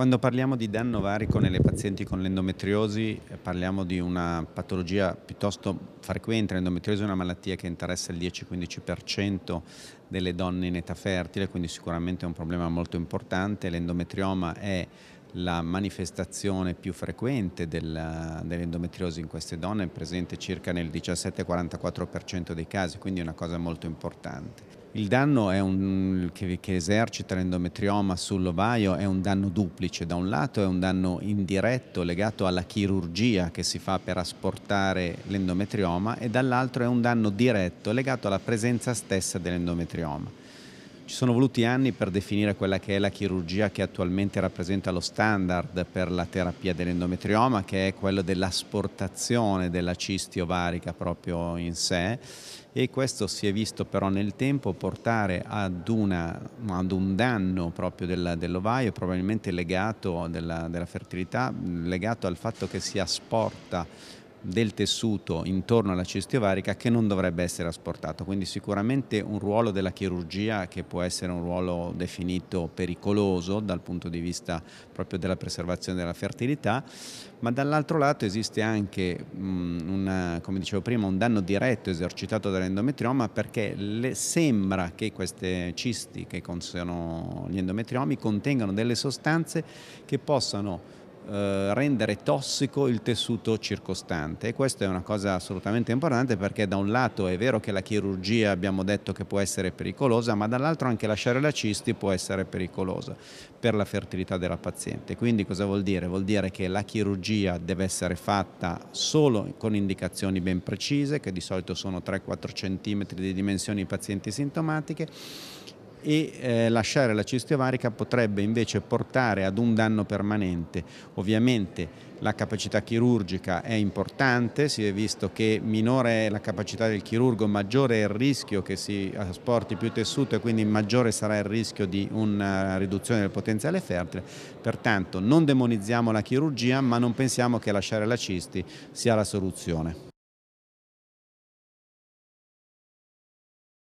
Quando parliamo di danno varico nelle pazienti con l'endometriosi eh, parliamo di una patologia piuttosto frequente, l'endometriosi è una malattia che interessa il 10-15% delle donne in età fertile, quindi sicuramente è un problema molto importante, l'endometrioma è la manifestazione più frequente dell'endometriosi in queste donne è presente circa nel 17-44% dei casi, quindi è una cosa molto importante. Il danno un, che, che, esercita l'endometrioma sull'ovaio è un danno duplice. Da un lato è un danno indiretto legato alla chirurgia che si fa per asportare l'endometrioma e dall'altro è un danno diretto legato alla presenza stessa dell'endometrioma. Ci sono voluti anni per definire quella che è la chirurgia che attualmente rappresenta lo standard per la terapia dell'endometrioma, che è quello dell'asportazione della cisti ovarica proprio in sé e questo si è visto però nel tempo portare ad, una, ad un danno proprio della, dell'ovaio, probabilmente legato della, della fertilità, legato al fatto che si asporta del tessuto intorno alla cistite ovarica che non dovrebbe essere asportato, quindi sicuramente un ruolo della chirurgia che può essere un ruolo definito pericoloso dal punto di vista proprio della preservazione della fertilità, ma dall'altro lato esiste anche, una, come dicevo prima, un danno diretto esercitato dall'endometrioma perché sembra che queste cisti che sono gli endometriomi contengano delle sostanze che possano eh, rendere tossico il tessuto circostante e questa è una cosa assolutamente importante perché da un lato è vero che la chirurgia abbiamo detto che può essere pericolosa ma dall'altro anche lasciare la cisti può essere pericolosa per la fertilità della paziente quindi cosa vuol dire? Vuol dire che la chirurgia deve essere fatta solo con indicazioni ben precise che di solito sono 3-4 cm di dimensioni pazienti sintomatiche e eh, lasciare la cisti ovarica potrebbe invece portare ad un danno permanente. Ovviamente la capacità chirurgica è importante, si è visto che minore è la capacità del chirurgo, maggiore è il rischio che si asporti più tessuto e quindi maggiore sarà il rischio di una riduzione del potenziale fertile. Pertanto non demonizziamo la chirurgia ma non pensiamo che lasciare la cisti sia la soluzione.